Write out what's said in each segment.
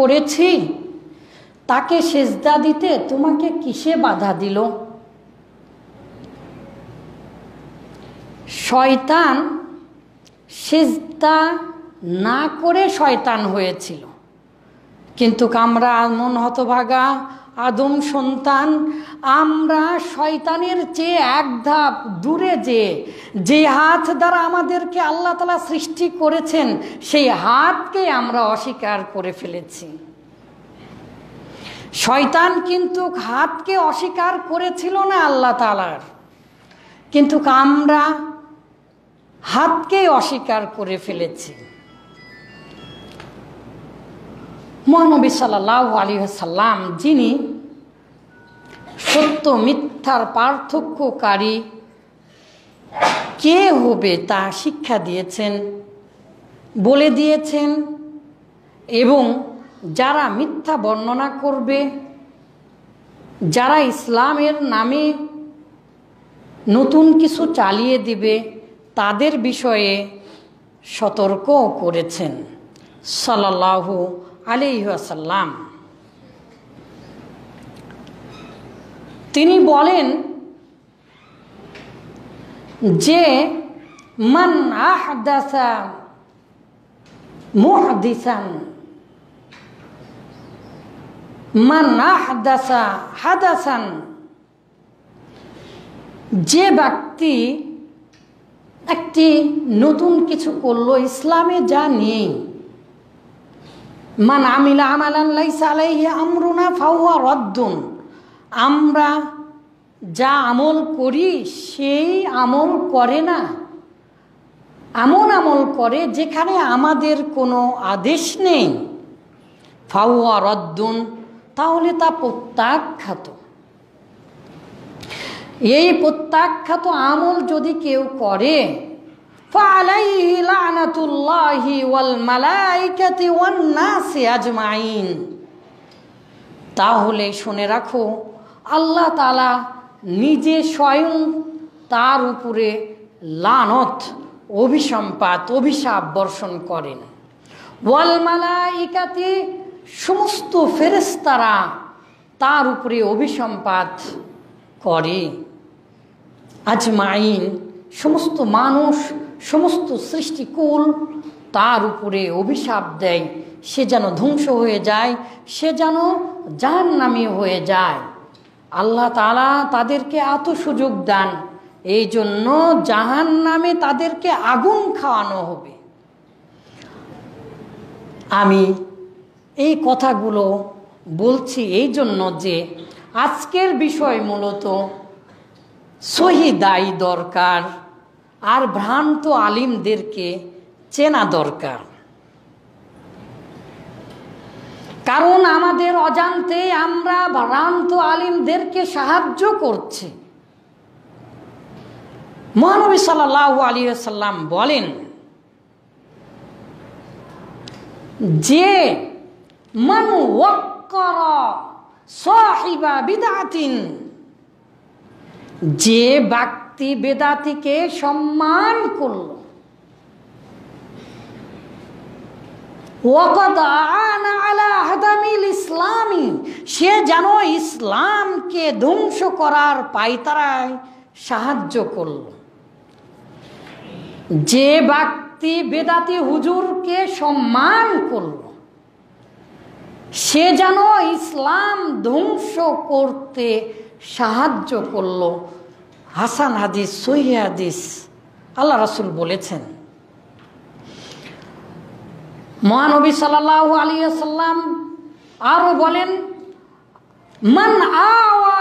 করেছি তাকে সেজদা দিতে তোমাকে কিসে বাধা দিল শয়তান সেজদা না করে শয়তান হয়েছিল কিন্তু কামরা মন হতভাগা আদম সন্তান আমরা শয়তানের চেয়ে এক ধাপ দূরে যে যে হাত দ্বারা আমাদেরকে আল্লাহ তালা সৃষ্টি করেছেন সেই হাতকে আমরা অস্বীকার করে ফেলেছি শয়তান কিন্তু হাতকে অস্বীকার করেছিল না আল্লাহ তালার কিন্তু আমরা হাতকে অস্বীকার করে ফেলেছি মহানবী সাল্লাহ আলী সাল্লাম যিনি সত্য মিথ্যার পার্থক্যকারী কে হবে তা শিক্ষা দিয়েছেন বলে দিয়েছেন এবং যারা মিথ্যা বর্ণনা করবে যারা ইসলামের নামে নতুন কিছু চালিয়ে দিবে তাদের বিষয়ে সতর্ক করেছেন সাল্লাহ আলিহাসাল্লাম তিনি বলেন যে মান আহদাসা মুহদিসান মান আহদাসা হাদাসান যে ব্যক্তি একটি নতুন কিছু করলো ইসলামে যা নেই মান আমিলা আমালান লাইসা আলাইহি আমরুনা ফাওয়া রদ্দুন আমরা যা আমল করি সেই আমল করে না এমন আমল করে যেখানে আমাদের কোনো আদেশ নেই ফাওয়া রদ্দুন তাহলে তা প্রত্যাখ্যাত এই প্রত্যাখ্যাত আমল যদি কেউ করে فعليه لعنة الله والملائكة والناس أجمعين তাহলে শুনে রাখো আল্লাহ তালা নিজে স্বয়ং তার উপরে লানত অভিসম্পাত অভিশাপ বর্ষণ করেন ওয়ালমালা ইকাতে সমস্ত ফেরেস্তারা তার উপরে অভিসম্পাত করে আজমাইন সমস্ত মানুষ সমস্ত সৃষ্টিকূল তার উপরে অভিশাপ দেয় সে যেন ধ্বংস হয়ে যায় সে যেন যার নামে হয়ে যায় আল্লাহ তালা তাদেরকে এত সুযোগ দেন এই জন্য জাহান নামে তাদেরকে আগুন খাওয়ানো হবে আমি এই কথাগুলো বলছি এই জন্য যে আজকের বিষয় মূলত সহি দায়ী দরকার আর ভ্রান্ত আলিমদেরকে চেনা দরকার কারণ আমাদের অজান্তে আমরা ভ্রান্ত আলিমদেরকে সাহায্য করছি মহানবী সাল আলী সাল্লাম বলেন যে মানু সাহিবা বিদাতিন যে বাক্য ব্যক্তি বেদাতিকে সম্মান করল ইসলামী সে যেন ইসলামকে ধ্বংস করার পায়তারায় সাহায্য করল যে ব্যক্তি বেদাতি হুজুরকে সম্মান করল সে যেন ইসলাম ধ্বংস করতে সাহায্য করলো হাসান হাদিস সহি হাদিস আল্লাহ রাসুল বলেছেন মহানবী আলী আসাল্লাম আরও বলেন মান আওয়া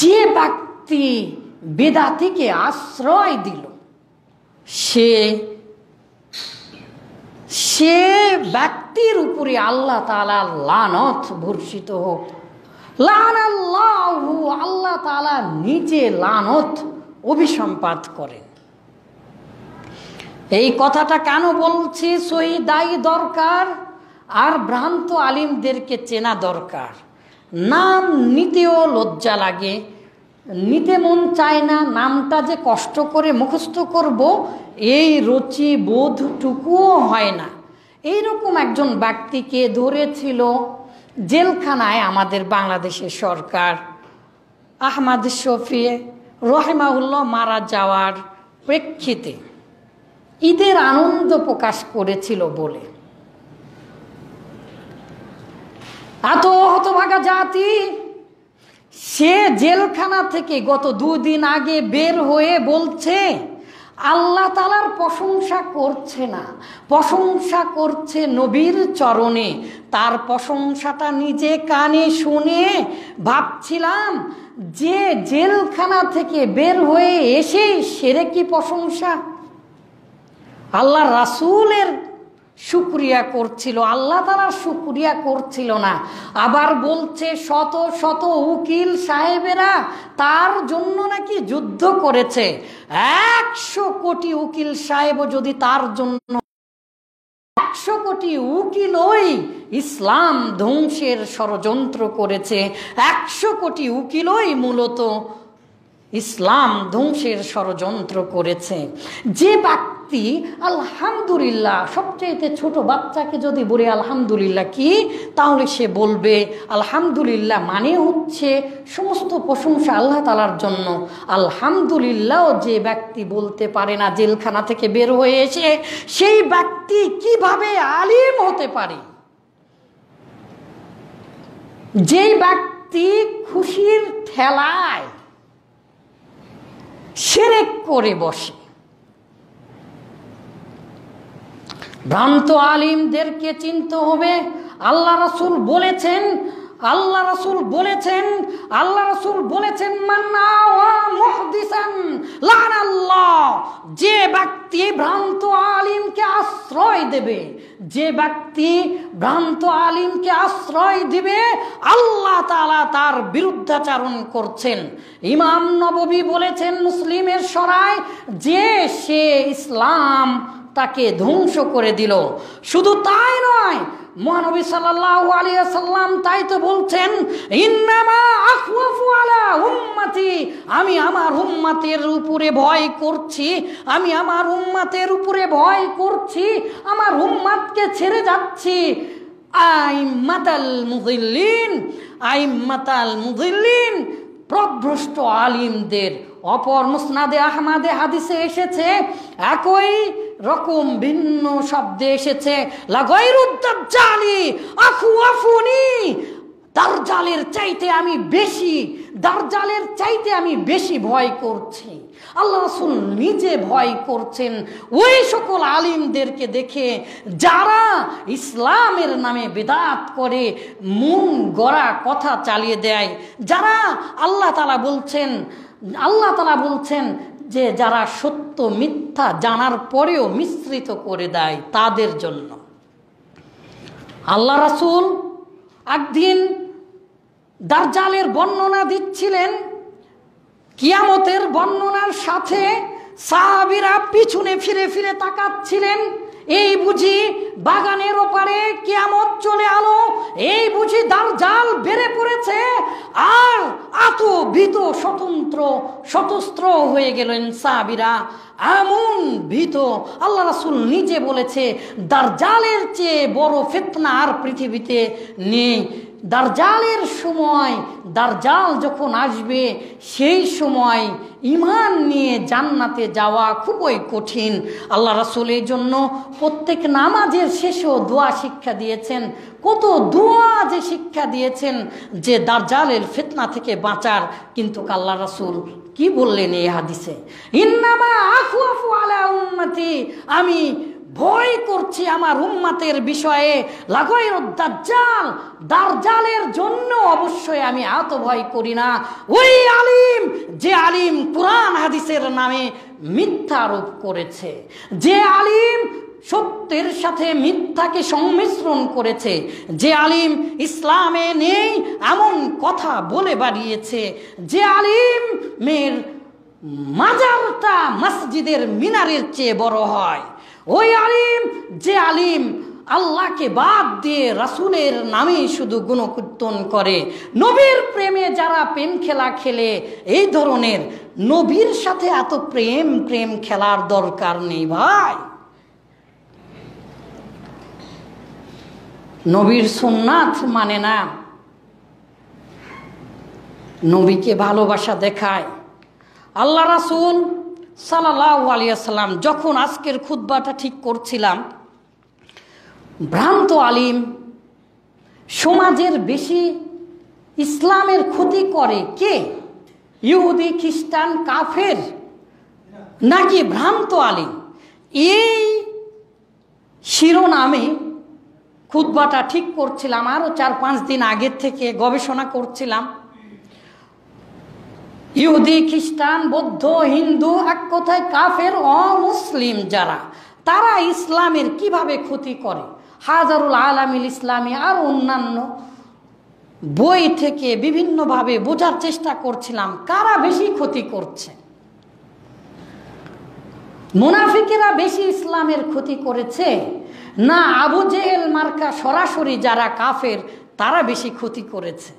যে ব্যক্তি বেদাতিকে আশ্রয় দিল সে সে ব্যক্তির উপরে আল্লাহ তালা লানত ভর্ষিত হোক লান আল্লাহ আল্লাহ তালা নিজে লানত অভিসম্পাত করেন এই কথাটা কেন বলছি সই দায়ী দরকার আর ভ্রান্ত আলিমদেরকে চেনা দরকার নাম নিতেও লজ্জা লাগে নিতে মন চায় না নামটা যে কষ্ট করে মুখস্থ করব এই রুচি বোধটুকুও হয় না এইরকম একজন ব্যক্তিকে ধরেছিল জেলখানায় আমাদের বাংলাদেশের সরকার আহমদ শফি রহেমাউল্লাহ মারা যাওয়ার প্রেক্ষিতে ঈদের আনন্দ প্রকাশ করেছিল বলে এত হতভাগা জাতি সে জেলখানা থেকে গত দুদিন আগে বের হয়ে বলছে আল্লাহ তালার প্রশংসা করছে না প্রশংসা করছে নবীর চরণে তার প্রশংসাটা নিজে কানে শুনে ভাবছিলাম যে জেলখানা থেকে বের হয়ে এসে সেরে কি প্রশংসা আল্লাহ রাসুলের শুক্রিয়া করছিল আল্লাহ তারা শুক্রিয়া করছিল না আবার বলছে শত শত উকিল সাহেবেরা তার জন্য নাকি যুদ্ধ করেছে একশো কোটি উকিল সাহেবও যদি তার জন্য একশো কোটি উকিলই ইসলাম ধ্বংসের ষড়যন্ত্র করেছে একশো কোটি উকিলই মূলত ইসলাম ধ্বংসের ষড়যন্ত্র করেছে যে ব্যক্তি আলহামদুলিল্লাহ সবচেয়ে ছোট বাচ্চাকে যদি বলে আলহামদুলিল্লাহ কি তাহলে সে বলবে আলহামদুলিল্লাহ মানে হচ্ছে সমস্ত প্রশংসা আল্লাহ তালার জন্য আলহামদুলিল্লাহ যে ব্যক্তি বলতে পারে না জেলখানা থেকে বের হয়ে এসে সেই ব্যক্তি কিভাবে আলিম হতে পারে যেই ব্যক্তি খুশির ঠেলায় সেরেক করে বসে ভ্রান্ত আলিমদেরকে চিনতে হবে আল্লাহ রাসুল বলেছেন আল্লাহ রাসুল বলেছেন আল্লাহ রাসুল বলেছেন যে ব্যক্তি ভ্রান্ত আলিমকে আশ্রয় দেবে যে ব্যক্তি ভ্রান্ত আলিমকে আশ্রয় দিবে আল্লাহ তালা তার বিরুদ্ধাচারণ করছেন ইমাম নববী বলেছেন মুসলিমের সরায় যে সে ইসলাম তাকে ধ্বংস করে দিল শুধু তাই নয় মহানবী সাল্লাম তাই তো বলছেন আমি আমার উম্মাতের উপরে ভয় করছি আমি আমার উম্মাতের উপরে ভয় করছি আমার উম্মাতকে ছেড়ে যাচ্ছি আই মাতাল মুদিল্লিন আই মাতাল মুদিল্লিন প্রভ্রষ্ট আলিমদের অপর মুসনাদে আহমাদে হাদিসে এসেছে একই রকম ভিন্ন শব্দে এসেছে লাগৈরুদ্দালি দার্জালের চাইতে আমি বেশি দার্জালের চাইতে আমি বেশি ভয় করছি আল্লাহ রসুল নিজে ভয় করছেন ওই সকল আলিমদেরকে দেখে যারা ইসলামের নামে বেদাত করে মন গড়া কথা চালিয়ে দেয় যারা আল্লাহ তালা বলছেন আল্লাহ তালা বলছেন যে যারা সত্য মিথ্যা জানার পরেও মিশ্রিত করে দেয় তাদের জন্য আল্লাহ রাসুল একদিন দার্জালের বর্ণনা দিচ্ছিলেন কিয়ামতের বর্ণনার সাথে সাহাবিরা পিছনে ফিরে ফিরে তাকাচ্ছিলেন এই বুঝি বাগানের ওপারে কেয়ামত চলে আলো এই বুঝি দাল জাল বেড়ে পড়েছে আর আত ভীত স্বতন্ত্র স্বতস্ত্র হয়ে গেলেন সাবিরা এমন ভীত আল্লাহ রাসুল নিজে বলেছে দার জালের চেয়ে বড় ফেতনা আর পৃথিবীতে নেই দার্জালের সময় দার্জাল যখন আসবে সেই সময় ইমান নিয়ে জান্নাতে যাওয়া খুবই কঠিন আল্লাহ রাসুল এই জন্য প্রত্যেক নামাজের শেষেও দোয়া শিক্ষা দিয়েছেন কত দোয়া যে শিক্ষা দিয়েছেন যে দার্জালের ফেতনা থেকে বাঁচার কিন্তু আল্লাহ রাসুল কি বললেন এই হাদিসে ইন্নামা আফু আফু আলা উম্মতি আমি ভয় করছি আমার উম্মাতের বিষয়ে লাগয়ের দাজ্জাল দার্জালের জন্য অবশ্যই আমি এত ভয় করি না ওই আলিম যে আলিম কোরআন হাদিসের নামে মিথ্যা রূপ করেছে যে আলিম সত্যের সাথে মিথ্যাকে সংমিশ্রণ করেছে যে আলিম ইসলামে নেই এমন কথা বলে বাড়িয়েছে যে আলিম মের মাজারটা মসজিদের মিনারের চেয়ে বড় হয় ওই আলিম যে আলিম আল্লাহকে বাদ দিয়ে রাসুলের নামে শুধু গুণকীর্তন করে নবীর প্রেমে যারা প্রেম খেলা খেলে এই ধরনের নবীর সাথে এত প্রেম প্রেম খেলার দরকার নেই ভাই নবীর সোমনাথ মানে না নবীকে ভালোবাসা দেখায় আল্লাহ রাসুল সাল্লাহ আলিয়াল্লাম যখন আজকের খুদ্বাটা ঠিক করছিলাম ভ্রান্ত আলিম সমাজের বেশি ইসলামের ক্ষতি করে কে ইহুদি খ্রিস্টান কাফের নাকি ভ্রান্ত আলিম এই শিরোনামে খুদ্বাটা ঠিক করছিলাম আরও চার পাঁচ দিন আগের থেকে গবেষণা করছিলাম ইহুদি খ্রিস্টান বৌদ্ধ হিন্দু এক কথায় কাফের অমুসলিম যারা তারা ইসলামের কিভাবে ক্ষতি করে হাজারুল আলামিল ইসলামী আর অন্যান্য বই থেকে বিভিন্নভাবে বোঝার চেষ্টা করছিলাম কারা বেশি ক্ষতি করছে মুনাফিকেরা বেশি ইসলামের ক্ষতি করেছে না আবু জেহেল মার্কা সরাসরি যারা কাফের তারা বেশি ক্ষতি করেছে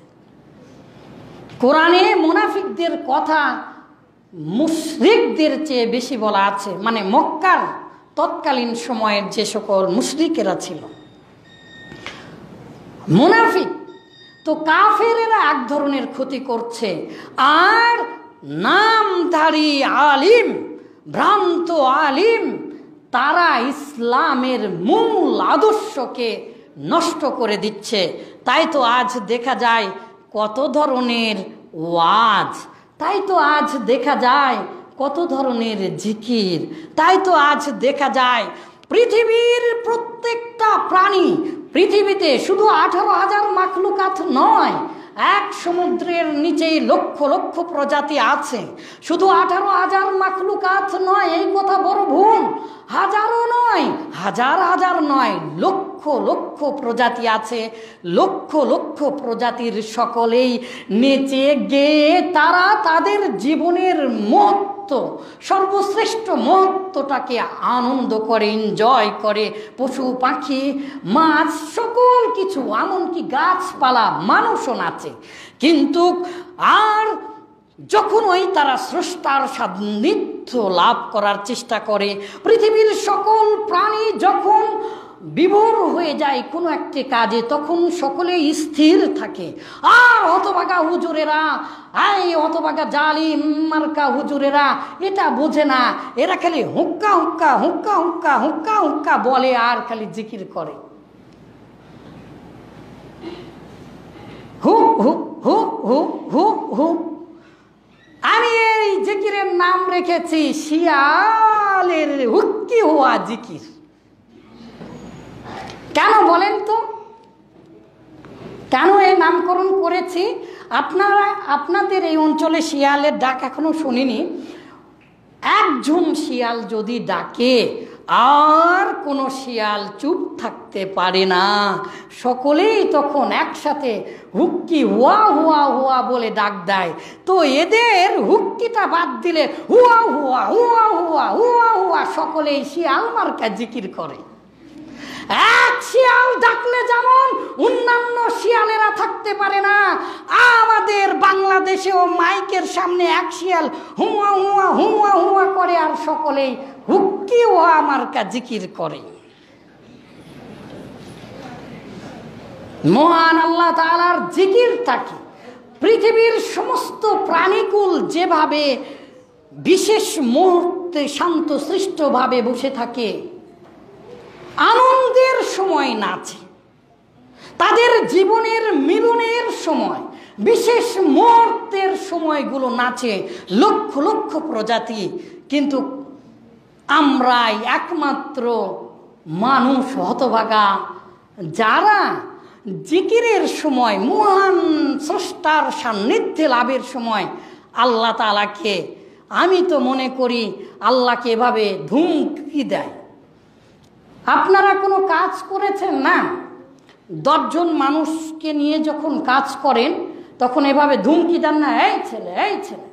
কোরআনে মুনাফিকদের কথা মুশরিকদের চেয়ে বেশি বলা আছে মানে মক্কার তৎকালীন সময়ের যে সকল মুশরিকেরা ছিল মুনাফিক তো কাফেরেরা এক ধরনের ক্ষতি করছে আর নামধারী আলিম ভ্রান্ত আলিম তারা ইসলামের মূল আদর্শকে নষ্ট করে দিচ্ছে তাই তো আজ দেখা যায় কত ধরনের ওয়াজ তাই তো আজ দেখা যায় কত ধরনের জিকির তাই তো আজ দেখা যায় পৃথিবীর প্রত্যেকটা প্রাণী পৃথিবীতে শুধু আঠারো হাজার মাখলুকাত নয় এক সমুদ্রের নিচেই লক্ষ লক্ষ প্রজাতি আছে শুধু আঠারো হাজার মাখলুকাত নয় এই কথা বড় ভুল হাজারও নয় হাজার হাজার নয় লক্ষ লক্ষ প্রজাতি আছে লক্ষ লক্ষ প্রজাতির সকলেই নেচে গেয়ে তারা তাদের জীবনের মহত্ব সর্বশ্রেষ্ঠ মহত্বটাকে আনন্দ করে এনজয় করে পশু পাখি মাছ সকল কিছু এমনকি গাছপালা মানুষও নাচে কিন্তু আর যখনই তারা স্রষ্টার সান্নিধ্য মৃত্যু লাভ করার চেষ্টা করে পৃথিবীর সকল প্রাণী যখন বিভোর হয়ে যায় কোনো একটি কাজে তখন সকলে স্থির থাকে আর হতবাগা হুজুরেরা আই হতবাগা জালিম মার্কা হুজুরেরা এটা বোঝে না এরা খালি হুক্কা হুক্কা হুক্কা হুক্কা হুক্কা হুক্কা বলে আর খালি জিকির করে হুক হুক হুক হুক হুক হুক আমি এই জিকিরের নাম রেখেছি শিয়ালের হুক্কি হওয়া জিকির কেন বলেন তো কেন এই নামকরণ করেছি আপনারা আপনাদের এই অঞ্চলে শিয়ালের ডাক এখনো শুনিনি একজন শিয়াল যদি ডাকে আর কোন শিয়াল চুপ থাকতে পারে না সকলেই তখন একসাথে হুক্কি হুয়া হুয়া হুয়া বলে ডাক দেয় তো এদের হুক্কিটা বাদ দিলে হুয়া হুয়া হুয়া হুয়া হুয়া হুয়া সকলেই শিয়াল মার্কা জিকির করে এক শিয়াল ডাকলে যেমন অন্যান্য শিয়ালেরা থাকতে পারে না আমাদের বাংলাদেশেও মাইকের সামনে এক শিয়াল হুয়া হুয়া হুয়া হুয়া করে আর সকলেই হুক কি ও আমার জিকির করে মহান আল্লাহ তালার থাকে পৃথিবীর সমস্ত প্রাণীকুল যেভাবে বিশেষ মুহূর্তে শান্ত সৃষ্টভাবে বসে থাকে আনন্দের সময় নাচে তাদের জীবনের মিলনের সময় বিশেষ মুহূর্তের সময়গুলো নাচে লক্ষ লক্ষ প্রজাতি কিন্তু আমরাই একমাত্র মানুষ হতভাগা যারা জিকিরের সময় মহান স্রষ্টার সান্নিধ্যে লাভের সময় আল্লাহ তালাকে আমি তো মনে করি আল্লাহকে এভাবে ধুমকি দেয় আপনারা কোনো কাজ করেছেন না দশজন মানুষকে নিয়ে যখন কাজ করেন তখন এভাবে ধুমকি দেন না এই ছেলে এই ছেলে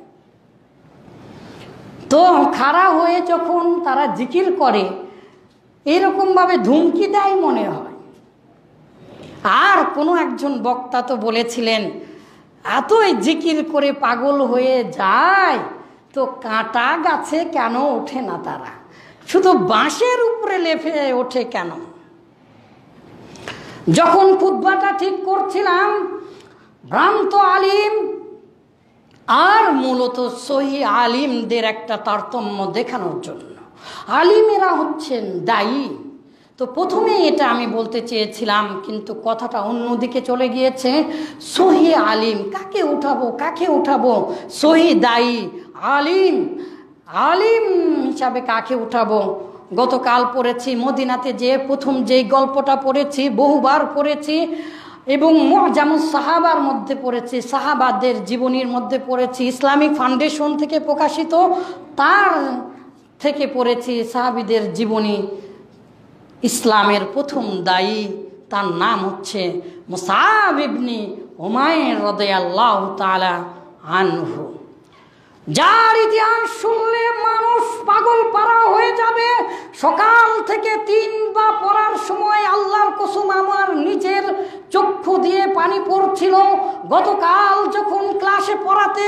তো খাড়া হয়ে যখন তারা জিকির করে এরকমভাবে ধুমকি দেয় মনে হয় আর কোনো একজন বক্তা তো বলেছিলেন এতই জিকির করে পাগল হয়ে যায় তো কাঁটা গাছে কেন ওঠে না তারা শুধু বাঁশের উপরে লেফে ওঠে কেন যখন কুদ্বাটা ঠিক করছিলাম ভ্রান্ত আলিম আর মূলত সহি আলিমদের একটা তারতম্য দেখানোর জন্য আলিমেরা হচ্ছেন দায়ী তো প্রথমে এটা আমি বলতে চেয়েছিলাম কিন্তু কথাটা অন্যদিকে চলে গিয়েছে সহি আলিম কাকে উঠাবো কাকে উঠাবো সহি দায়ী আলিম আলিম হিসাবে কাকে উঠাবো গতকাল পড়েছি মদিনাতে যে প্রথম যেই গল্পটা পড়েছি বহুবার পড়েছি এবং যেমন সাহাবার মধ্যে পড়েছে সাহাবাদের জীবনীর মধ্যে পড়েছে ইসলামিক ফাউন্ডেশন থেকে প্রকাশিত তার থেকে পড়েছে সাহাবিদের জীবনী ইসলামের প্রথম দায়ী তার নাম হচ্ছে মুসাহিবনি হুমায়ুন রদয়াল্লাহ তালা আনহু যার ইতিহাস শুনলে মানুষ পাগল পাড়া হয়ে যাবে সকাল থেকে তিন বা পড়ার সময় আল্লাহর কুসুম আমার নিজের চক্ষু দিয়ে পানি পড়ছিল গতকাল যখন ক্লাসে পড়াতে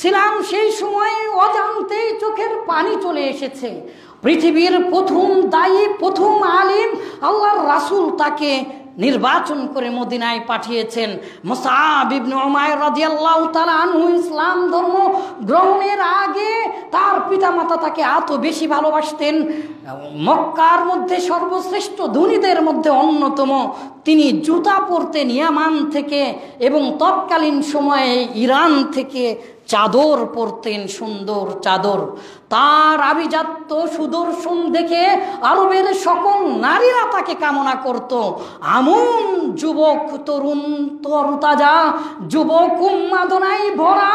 ছিলাম সেই সময় অজান্তেই চোখের পানি চলে এসেছে পৃথিবীর প্রথম দায়ী প্রথম আলিম আল্লাহর রাসুল তাকে নির্বাচন করে মদিনায় পাঠিয়েছেন ইসলাম ধর্ম গ্রহণের আগে তার পিতা মাতা তাকে এত বেশি ভালোবাসতেন মক্কার মধ্যে সর্বশ্রেষ্ঠ ধনীদের মধ্যে অন্যতম তিনি জুতা পরতেন ইয়ামান থেকে এবং তৎকালীন সময়ে ইরান থেকে চাদর পরতেন সুন্দর চাদর তার আভিজাত্য সুদর্শন দেখে আরবের সকল নারীরা তাকে কামনা করত আমন যুবক তরুণ তরতাজা যুবক উন্মাদনায় ভরা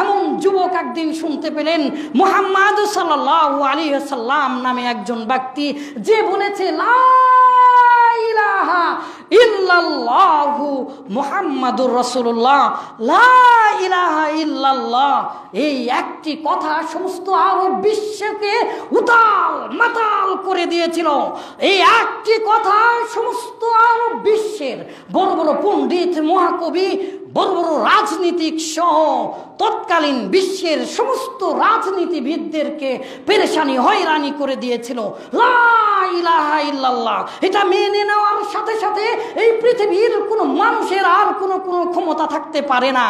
এমন যুবক একদিন শুনতে পেলেন মোহাম্মদ সাল্লাহ আলী সাল্লাম নামে একজন ব্যক্তি যে বলেছে লা এই একটি কথা সমস্ত বিশ্বকে উতাল মাতাল করে দিয়েছিল এই একটি কথা সমস্ত বিশ্বের বড় বড় পণ্ডিত মহাকবি বড় বড় রাজনীতিক সহ তৎকালীন বিশ্বের সমস্ত রাজনীতিবিদদেরকে পেরেশানি হয়রানি করে দিয়েছিল এটা মেনে নেওয়ার সাথে সাথে এই পৃথিবীর কোনো মানুষের আর কোনো কোনো ক্ষমতা থাকতে পারে না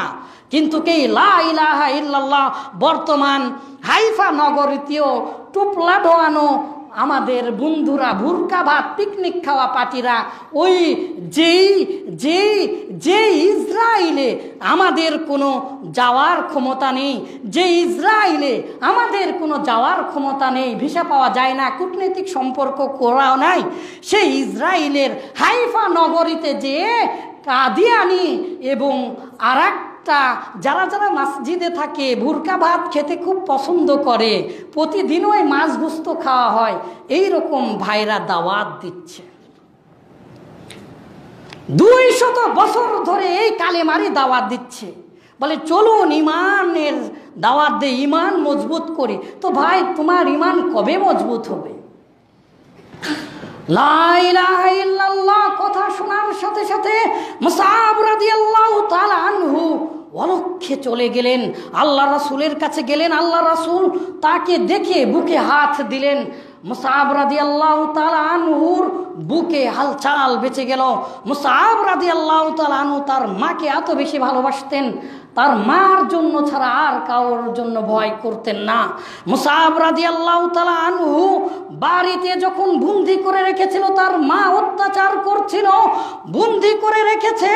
কিন্তু কে লাহা ইল্লাল্লাহ বর্তমান হাইফা নগরীতেও টুপলা ঢোয়ানো আমাদের বন্ধুরা ভুরকা ভাত পিকনিক খাওয়া পাটিরা ওই যেই যেই যে ইসরায়েলে আমাদের কোনো যাওয়ার ক্ষমতা নেই যে ইসরায়েলে আমাদের কোনো যাওয়ার ক্ষমতা নেই ভিসা পাওয়া যায় না কূটনৈতিক সম্পর্ক করাও নাই সেই ইসরায়েলের হাইফা নগরীতে যে কাদিয়ানি এবং আর একটা যারা যারা মসজিদে থাকে ভুরকা ভাত খেতে খুব পছন্দ করে প্রতিদিন ওই মাছ গুস্ত খাওয়া হয় এই রকম ভাইরা দাওয়াত দিচ্ছে দুই শত বছর ধরে এই কালেমারি দাওয়াত দিচ্ছে বলে চলুন ইমানের দাওয়াত দিয়ে ইমান মজবুত করে তো ভাই তোমার ইমান কবে মজবুত হবে কথা শোনার সাথে সাথে আনহু অলক্ষে চলে গেলেন আল্লাহ রাসুলের কাছে গেলেন আল্লাহ রাসুল তাকে দেখে বুকে হাত দিলেন মুসাবরাদি রাজি আল্লাহ আনহুর বুকে হালচাল বেঁচে গেল মুসাবরাদি রাজি আল্লাহ আনহু তার মাকে এত বেশি ভালোবাসতেন তার মার জন্য ছাড়া আর কারোর জন্য ভয় করতেন না মুসাব রাজি আল্লাহ তালা আনহু বাড়িতে যখন বন্দি করে রেখেছিল তার মা অত্যাচার করছিল বুন্দি করে রেখেছে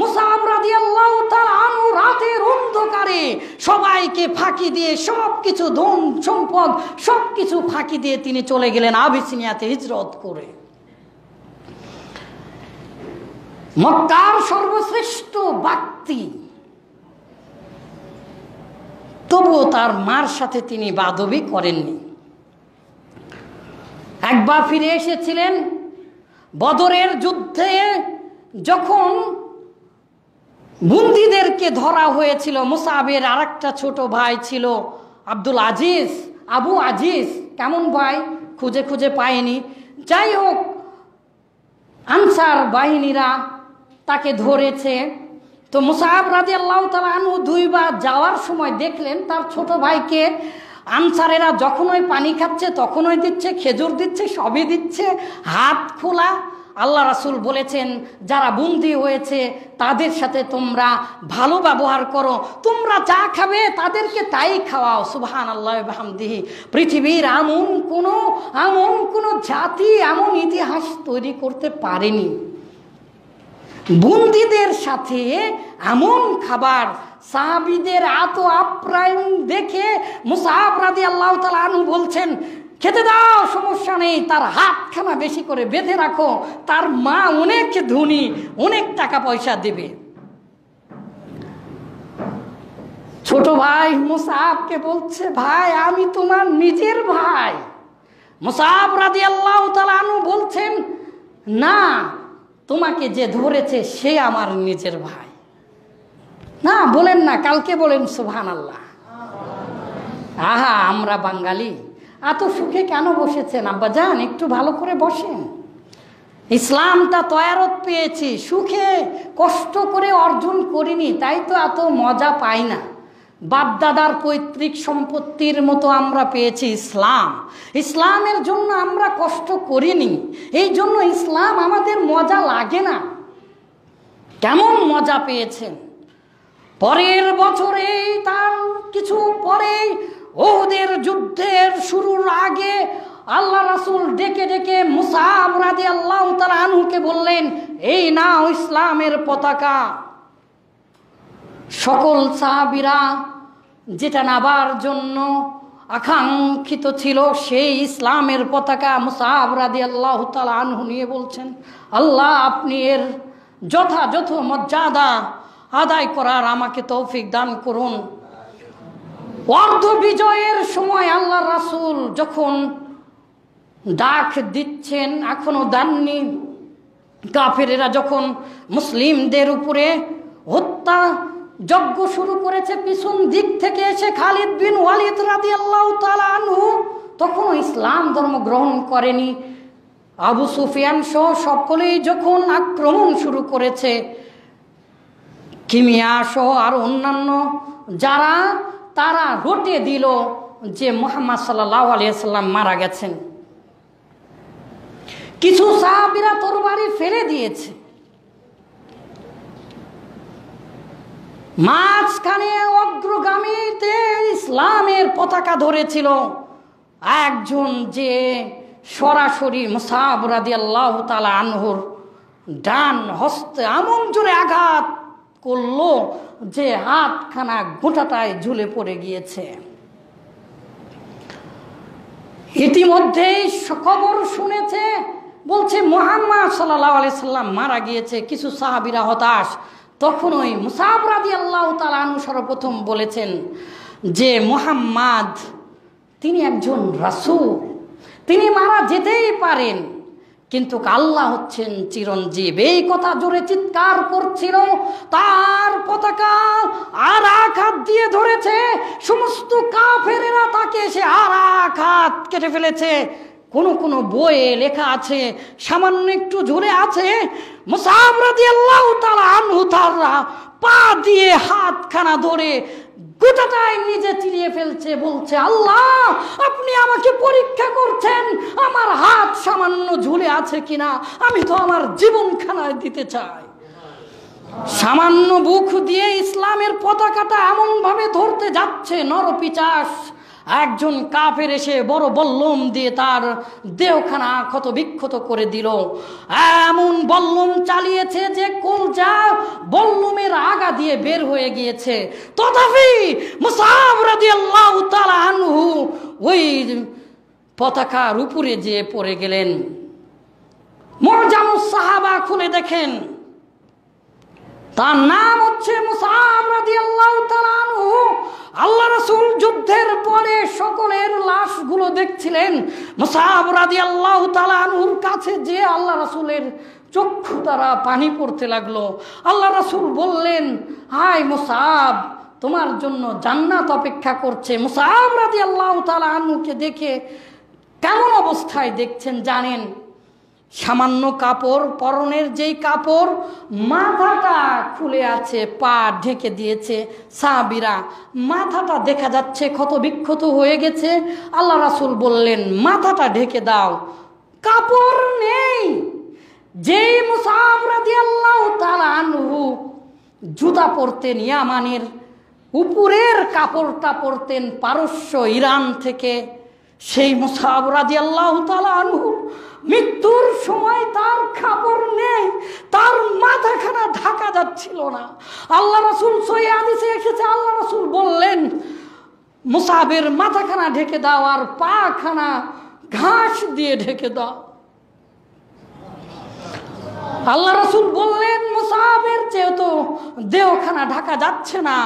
মুসাব রাজি আল্লাহ আনহু রাতের অন্ধকারে সবাইকে ফাঁকি দিয়ে সব কিছু ধন সম্পদ সব কিছু ফাঁকি দিয়ে তিনি চলে গেলেন আবিসিনিয়াতে হিজরত করে মক্কার সর্বশ্রেষ্ঠ ব্যক্তি তবুও তার মার সাথে তিনি বাদবি করেননি একবার ফিরে এসেছিলেন বদরের যুদ্ধে যখন বন্দিদেরকে ধরা হয়েছিল মুসাবের আর একটা ছোট ভাই ছিল আব্দুল আজিজ আবু আজিজ কেমন ভাই খুঁজে খুঁজে পায়নি যাই হোক আনসার বাহিনীরা তাকে ধরেছে তো মুসাহাব রাজি আল্লাহ তালা আনু দুইবার যাওয়ার সময় দেখলেন তার ছোট ভাইকে আনসারেরা যখন ওই পানি খাচ্ছে তখন ওই দিচ্ছে খেজুর দিচ্ছে সবই দিচ্ছে হাত খোলা আল্লাহ রাসুল বলেছেন যারা বন্দি হয়েছে তাদের সাথে তোমরা ভালো ব্যবহার করো তোমরা যা খাবে তাদেরকে তাই খাওয়াও সুবাহান আল্লাহ হামদিহি পৃথিবীর এমন কোনো এমন কোনো জাতি এমন ইতিহাস তৈরি করতে পারেনি বন্দীদের সাথে এমন খাবার সাহাবিদের আত আপ্রায়ণ দেখে মুসাহাবাদি আল্লাহ তালু বলছেন খেতে দাও সমস্যা নেই তার হাতখানা বেশি করে বেঁধে রাখো তার মা অনেক ধনী অনেক টাকা পয়সা দেবে ছোট ভাই মুসাহাবকে বলছে ভাই আমি তোমার নিজের ভাই মুসাহাব রাদি আল্লাহ তালু বলছেন না তোমাকে যে ধরেছে সে আমার নিজের ভাই না বলেন না কালকে বলেন সুভান আল্লাহ আহা আমরা বাঙালি এত সুখে কেন বসেছেন আব্বা যান একটু ভালো করে বসেন ইসলামটা তয়ারত পেয়েছি সুখে কষ্ট করে অর্জন করিনি তাই তো এত মজা পাই না বাপদাদার পৈতৃক সম্পত্তির মতো আমরা পেয়েছি ইসলাম ইসলামের জন্য আমরা কষ্ট করিনি এই জন্য ইসলাম আমাদের মজা লাগে না কেমন মজা পেয়েছেন পরের বছরেই তার কিছু পরে ওদের যুদ্ধের শুরুর আগে আল্লাহ রাসুল ডেকে ডেকে মুসাম রাদে আল্লাহ তালা আনহুকে বললেন এই না ইসলামের পতাকা সকল সাহাবিরা যেটা নাবার জন্য আকাঙ্ক্ষিত ছিল সেই ইসলামের পতাকা মুসাহাব রাদি আল্লাহ তালা আনহু নিয়ে বলছেন আল্লাহ আপনি এর যথাযথ মর্যাদা আদায় করার আমাকে তৌফিক দান করুন অর্ধ বিজয়ের সময় আল্লাহ রাসুল যখন ডাক দিচ্ছেন এখনও দাননি কাফেরা যখন মুসলিমদের উপরে হত্যা যজ্ঞ শুরু করেছে পিছন দিক থেকে এসে খালিদ বিন ওয়ালিদ রাদি আল্লাহ আনহু তখনও ইসলাম ধর্ম গ্রহণ করেনি আবু সুফিয়ান সহ সকলেই যখন আক্রমণ শুরু করেছে কিমিয়া সহ আর অন্যান্য যারা তারা রটে দিল যে মোহাম্মদ সাল্লাহ আলিয়াল্লাম মারা গেছেন কিছু সাহাবিরা তরবারি ফেলে দিয়েছে মাঝখানে অগ্রগামীতে ইসলামের পতাকা ধরেছিল একজন যে সরাসরি মুসাবরাদি আল্লাহ তালা আনহুর ডান হস্তে আমন জোরে আঘাত করল যে হাতখানা গোটাটায় ঝুলে পড়ে গিয়েছে ইতিমধ্যেই খবর শুনেছে বলছে মোহাম্মদ সাল্লাহ আলি সাল্লাম মারা গিয়েছে কিছু সাহাবিরা হতাশ তখন ওই মুসাফরাদি আল্লাহ তালানু সর্বপ্রথম বলেছেন যে মোহাম্মদ তিনি একজন রাসু তিনি মারা যেতেই পারেন কিন্তু আল্লাহ হচ্ছেন চিরঞ্জীব এই কথা জোরে চিৎকার করছিল তার পতাকা আর আঘাত দিয়ে ধরেছে সমস্ত কাফেরেরা তাকে এসে আর আঘাত কেটে ফেলেছে কোনো কোনো বইয়ে লেখা আছে সামান্য একটু জোরে আছে পা দিয়ে হাতখানা ধরে গোটাটাই নিজে চিরিয়ে ফেলছে বলছে আল্লাহ আপনি আমাকে পরীক্ষা করছেন আমার হাত সামান্য ঝুলে আছে কিনা আমি তো আমার জীবনখানায় দিতে চাই সামান্য বুক দিয়ে ইসলামের পতাকাটা এমনভাবে ধরতে যাচ্ছে নরপিচাস একজন কাফের এসে বড় বল্লম দিয়ে তার দেহখানা ক্ষত বিক্ষত করে দিল এমন বল্লম চালিয়েছে যে কোন যা বল্লমের আগা দিয়ে বের হয়ে গিয়েছে তথাপি ওই পতাকার উপরে যেয়ে পড়ে গেলেন মরজাম সাহাবা খুলে দেখেন তার নাম হচ্ছে আল্লাহ রসুল যুদ্ধের পরে সকলের লাশগুলো দেখছিলেন কাছে যে আল্লাহ রসুলের চক্ষু তারা পানি পড়তে লাগলো আল্লাহ রসুল বললেন হায় মুসাব তোমার জন্য জান্নাত অপেক্ষা করছে মুসাব রাজি আল্লাহ আনুকে দেখে কেমন অবস্থায় দেখছেন জানেন সামান্য কাপড় পরনের যেই কাপড় মাথাটা খুলে আছে পা ঢেকে দিয়েছে সাহাবিরা মাথাটা দেখা যাচ্ছে ক্ষত বিক্ষত হয়ে গেছে আল্লাহ রাসুল বললেন মাথাটা ঢেকে দাও কাপড় নেই যেই আল্লাহ আনহু জুতা পরতেন ইয়ামানের উপরের কাপড়টা পরতেন পারস্য ইরান থেকে সেই মুসাবরাদি মৃত্যুর সময় তার খাবার নেই তার মাথাখানা ঢাকা যাচ্ছিল না আল্লাহ রসুল সৈয়াদিসে এসেছে আল্লাহ রসুল বললেন মুসাবের মাথাখানা ঢেকে দাও আর পাখানা ঘাস দিয়ে ঢেকে দাও আল্লাহ রসুল বললেন মুসাবের যেহেতু দেহখানা ঢাকা যাচ্ছে না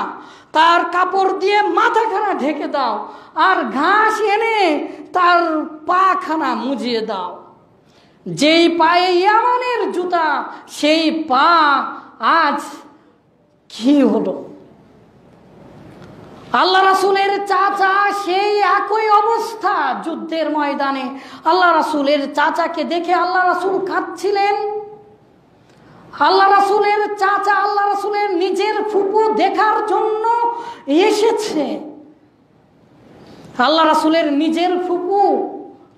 তার কাপড় দিয়ে মাথাখানা ঢেকে দাও আর ঘাস এনে তার পাখানা মুজিয়ে দাও যেই পায়ে ইয়ামানের জুতা সেই পা আজ কি হলো আল্লাহ রাসুলের চাচা সেই একই অবস্থা যুদ্ধের ময়দানে আল্লাহ রাসুলের চাচাকে দেখে আল্লাহ রাসুল কাঁদছিলেন আল্লাহ রাসুলের চাচা আল্লাহ রাসুলের নিজের ফুপু দেখার জন্য এসেছে আল্লাহ রাসুলের নিজের ফুপু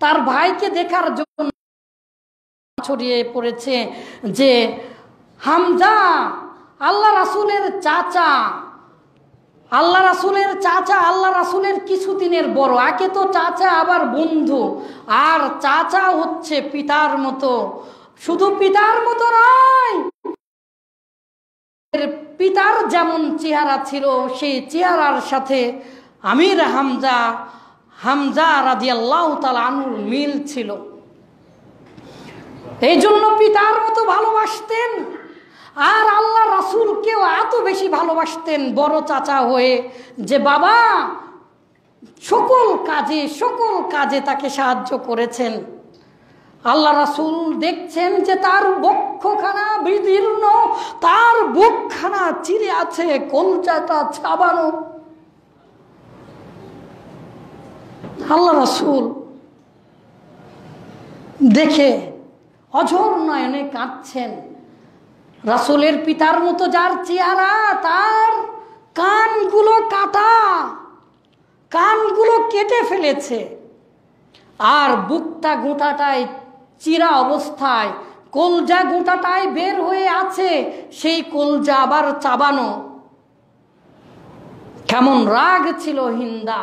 তার ভাইকে দেখার জন্য ছড়িয়ে পড়েছে যে হামজা আল্লাহ রাসুলের চাচা আল্লাহ রাসুলের চাচা আল্লাহ রাসুলের কিছুদিনের বড় আগে তো চাচা আবার বন্ধু আর চাচা হচ্ছে পিতার মতো শুধু পিতার মতো নয় পিতার যেমন চেহারা ছিল সেই চেহারার সাথে আমির হামজা হামজা রাজি আল্লাহ তালুর মিল ছিল এই জন্য পিতার মতো ভালোবাসতেন আর আল্লাহ রাসুলকেও এত বেশি ভালোবাসতেন বড় চাচা হয়ে যে বাবা সকল কাজে সকল কাজে তাকে সাহায্য করেছেন আল্লাহ রাসুল দেখছেন যে তার বক্ষখানা বিদীর্ণ তার বুকখানা চিরে আছে কলচাটা ছাবানো আল্লাহ রাসুল দেখে অঝর নয়নে কাঁদছেন রাসুলের পিতার মতো যার চেহারা তার কানগুলো কাটা কানগুলো কেটে ফেলেছে আর বুকটা গোটাটায় চিরা অবস্থায় কলজা গোটাটাই বের হয়ে আছে সেই কলজা আবার চাবানো কেমন রাগ ছিল হিন্দা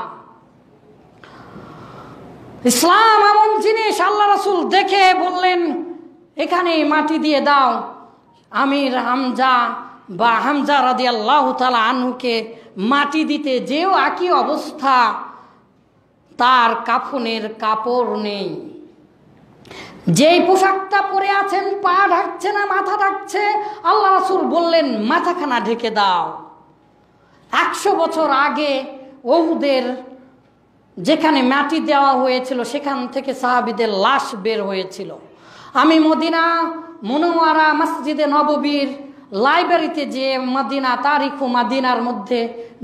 ইসলাম এমন জিনিস আল্লাহ রসুল দেখে বললেন এখানে মাটি দিয়ে দাও আমির হামজা বা হামজা রাদি আল্লাহ তালা মাটি দিতে যেও একই অবস্থা তার কাফনের কাপড় নেই যেই পোশাকটা পরে আছেন পা ঢাকছে না মাথা ঢাকছে আল্লাহ রাসুল বললেন মাথাখানা ঢেকে দাও একশো বছর আগে ওহুদের যেখানে মাটি দেওয়া হয়েছিল সেখান থেকে সাহাবিদের লাশ বের হয়েছিল আমি মদিনা মনোয়ারা মসজিদে নববীর লাইব্রেরিতে যে মদিনা তারিখু মাদিনার মধ্যে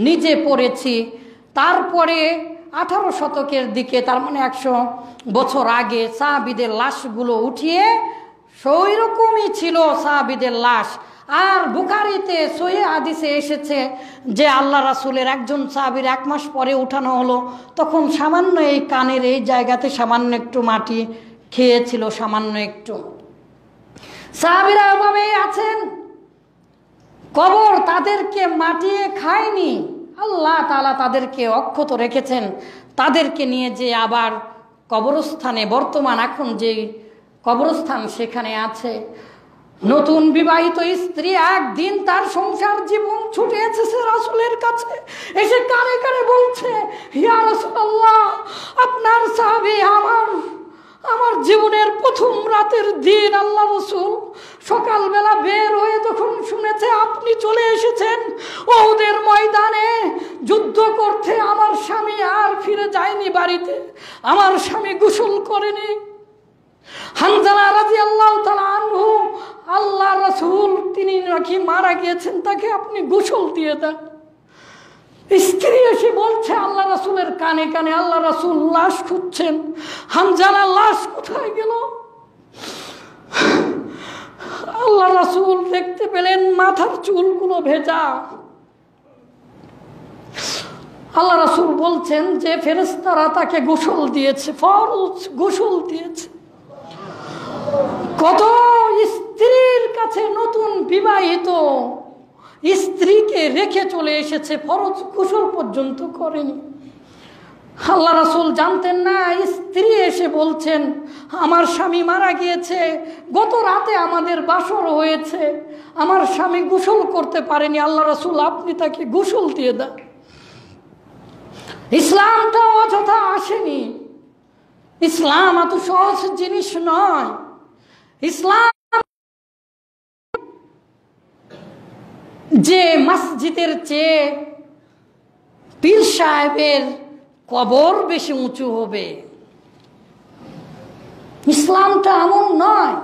নিজে পড়েছি তারপরে আঠারো শতকের দিকে তার মানে একশো বছর আগে সাহাবিদের লাশগুলো উঠিয়ে সৈরকমই ছিল সাহাবিদের লাশ আর বুখারিতে সহি আদিসে এসেছে যে আল্লাহ রাসুলের একজন সাহাবির এক মাস পরে উঠানো হলো তখন সামান্য এই কানের এই জায়গাতে সামান্য একটু মাটি খেয়েছিল সামান্য একটু সাহাবিরা ওভাবেই আছেন কবর তাদেরকে মাটিয়ে খায়নি আল্লাহ তালা তাদেরকে অক্ষত রেখেছেন তাদেরকে নিয়ে যে আবার কবরস্থানে বর্তমান এখন যে কবরস্থান সেখানে আছে নতুন বিবাহিত স্ত্রী একদিন তার সংসার জীবন ছুটে এসেছে কাছে এসে কারে কারে বলছে আপনার সাহাবি আমার আমার জীবনের প্রথম রাতের দিন আল্লাহ রসুল সকালবেলা বের হয়ে যখন শুনেছে আপনি চলে এসেছেন ওদের ময়দানে যুদ্ধ করতে আমার স্বামী আর ফিরে যায়নি বাড়িতে আমার স্বামী গোসল করেনি রাজি আল্লাহ রসুল তিনি নাকি মারা গিয়েছেন তাকে আপনি গোসল দিয়ে দেন স্ত্রী এসে বলছে আল্লাহ রাসুলের কানে কানে আল্লাহ রাসুল লাশ খুঁজছেন হামজালা লাশ কোথায় গেল আল্লাহ রাসুল দেখতে পেলেন মাথার চুলগুলো ভেজা আল্লাহ রাসুল বলছেন যে ফেরেস্তারা তাকে গোসল দিয়েছে ফরজ গোসল দিয়েছে কত স্ত্রীর কাছে নতুন বিবাহিত স্ত্রীকে রেখে চলে এসেছে ফরজ কুশল পর্যন্ত করেনি আল্লাহ রাসুল জানতেন না স্ত্রী এসে বলছেন আমার স্বামী মারা গিয়েছে গত রাতে আমাদের বাসর হয়েছে আমার স্বামী গুসল করতে পারেনি আল্লাহ রাসুল আপনি তাকে গোসল দিয়ে দেন ইসলামটা অযথা আসেনি ইসলাম এত সহজ জিনিস নয় ইসলাম যে মসজিদের চেয়ে পীর সাহেবের কবর বেশি উঁচু হবে ইসলামটা এমন নয়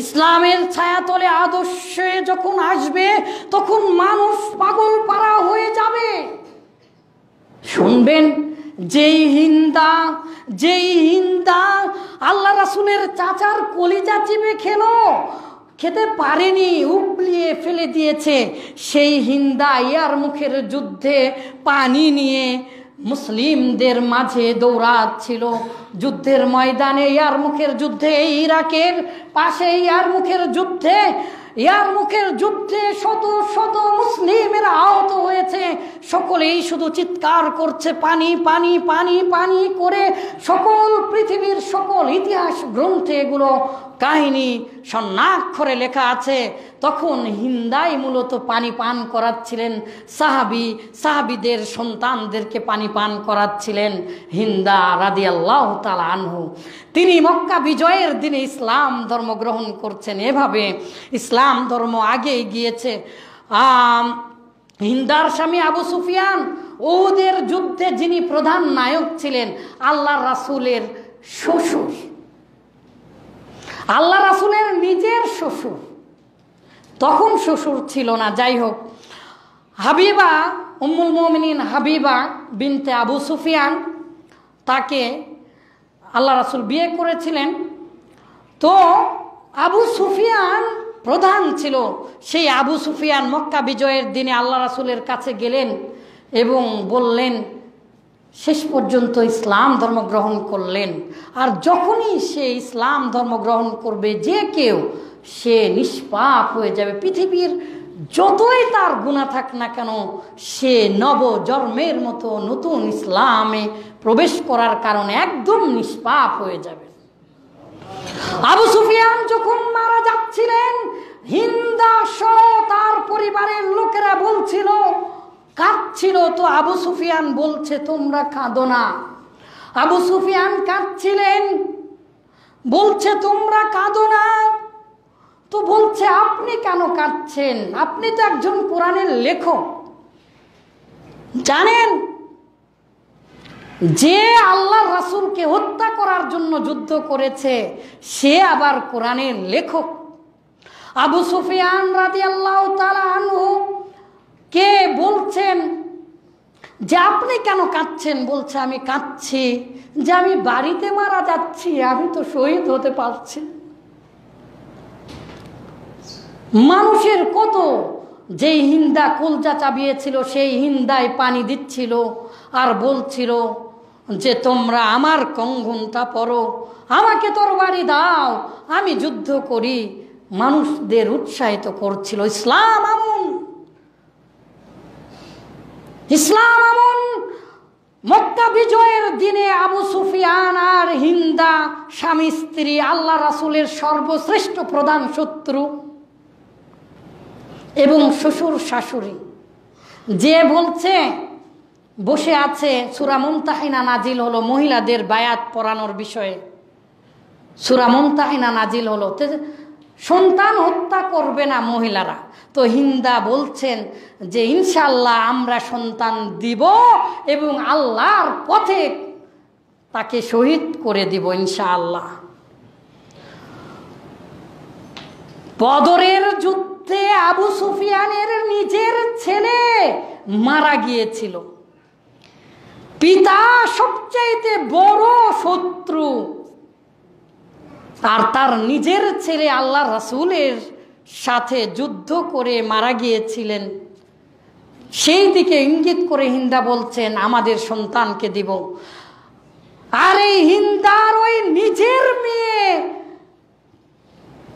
ইসলামের ছায়াতলে আদর্শে যখন আসবে তখন মানুষ পাগল পাড়া হয়ে যাবে শুনবেন যেই হিন্দা যেই হিন্দা আল্লাহ রাসুলের চাচার কলিজা চিবে খেলো খেতে পারেনি উপলিয়ে ফেলে দিয়েছে সেই হিন্দা ইয়ার মুখের যুদ্ধে পানি নিয়ে মুসলিমদের মাঝে দৌড়াচ্ছিল যুদ্ধের ময়দানে ইয়ার মুখের যুদ্ধে ইরাকের পাশে ইয়ার মুখের যুদ্ধে ইয়ার মুখের যুদ্ধে শত শত মুসলিমের আহত হয়েছে সকলেই শুধু চিৎকার করছে পানি পানি পানি পানি করে সকল পৃথিবীর সকল ইতিহাস গ্রন্থে এগুলো কাহিনী সন্ন্যাক্ষরে লেখা আছে তখন হিন্দাই মূলত পানি পান করাচ্ছিলেন সাহাবি সাহাবিদের সন্তানদেরকে পানি পান করাচ্ছিলেন হিন্দা রাদিয়াল্লাহ তাল আনহু তিনি মক্কা বিজয়ের দিনে ইসলাম ধর্ম গ্রহণ করছেন এভাবে ইসলাম ধর্ম আগে গিয়েছে হিন্দার স্বামী আবু সুফিয়ান ওদের যুদ্ধে যিনি প্রধান নায়ক ছিলেন আল্লাহ রাসুলের শ্বশুর আল্লাহ রাসুলের নিজের শ্বশুর তখন শ্বশুর ছিল না যাই হোক হাবিবা উম্মুল মোমিনিন হাবিবা বিনতে আবু সুফিয়ান তাকে আল্লাহ রাসুল বিয়ে করেছিলেন তো আবু সুফিয়ান প্রধান ছিল সেই আবু সুফিয়ান মক্কা বিজয়ের দিনে আল্লাহ রাসুলের কাছে গেলেন এবং বললেন শেষ পর্যন্ত ইসলাম ধর্ম গ্রহণ করলেন আর যখনই সে ইসলাম ধর্ম গ্রহণ করবে যে কেউ সে নিষ্পাপ হয়ে যাবে পৃথিবীর যতই তার গুণা থাক না কেন সে নবজন্মের মতো নতুন ইসলামে প্রবেশ করার কারণে একদম নিষ্পাপ হয়ে যাবে আবু সুফিয়ান যখন মারা যাচ্ছিলেন হিন্দা সহ তার পরিবারের লোকেরা বলছিল কাঁদছিল তো আবু সুফিয়ান বলছে তোমরা কাঁদো না আবু সুফিয়ান কাঁদছিলেন বলছে তোমরা কাঁদো না তো বলছে আপনি কেন কাঁদছেন আপনি তো একজন কোরআনের লেখক জানেন যে আল্লাহ রাসুলকে হত্যা করার জন্য যুদ্ধ করেছে সে আবার কোরআনের লেখক আবু সুফিয়ান রাজি আল্লাহ যে আপনি কেন কাঁদছেন বলছে আমি কাঁদছি যে আমি বাড়িতে মারা যাচ্ছি আমি তো শহীদ হতে পারছি মানুষের কত যেই হিন্দা কলজা চাবিয়েছিল সেই হিন্দায় পানি দিচ্ছিল আর বলছিল যে তোমরা আমার কঙ্গনটা পরো আমাকে তোর বাড়ি দাও আমি যুদ্ধ করি মানুষদের উৎসাহিত করছিল ইসলাম আমন ইসলাম এমন মক্কা বিজয়ের দিনে আবু সুফিয়ান আর হিন্দা স্বামী স্ত্রী আল্লাহ রাসুলের সর্বশ্রেষ্ঠ প্রধান শত্রু এবং শ্বশুর শাশুড়ি যে বলছে বসে আছে সুরা মুমতাহিনা নাজিল হলো মহিলাদের বায়াত পড়ানোর বিষয়ে সুরা মমতাহিনা নাজিল হলো সন্তান হত্যা করবে না মহিলারা তো হিন্দা বলছেন যে ইনশাল্লাহ আমরা সন্তান দিব এবং আল্লাহর পথে তাকে শহীদ করে দিব ইনশাআল্লাহ বদরের যুদ্ধে আবু সুফিয়ানের নিজের ছেলে মারা গিয়েছিল পিতা সবচাইতে বড় শত্রু আর তার নিজের ছেলে আল্লাহ রাসুলের সাথে যুদ্ধ করে মারা গিয়েছিলেন সেই দিকে ইঙ্গিত করে হিন্দা বলছেন আমাদের সন্তানকে দিব আর এই হিন্দার ওই নিজের মেয়ে